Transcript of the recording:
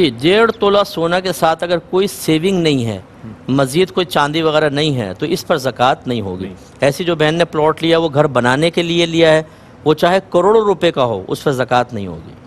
जी डेढ़ तोला सोना के साथ अगर कोई सेविंग नहीं है मजीद कोई चांदी वगैरह नहीं है तो इस पर ज़क़़त नहीं होगी ऐसी जो बहन ने प्लॉट लिया वो घर बनाने के लिए लिया है वो चाहे करोड़ों रुपए का हो उस पर ज़क़़त नहीं होगी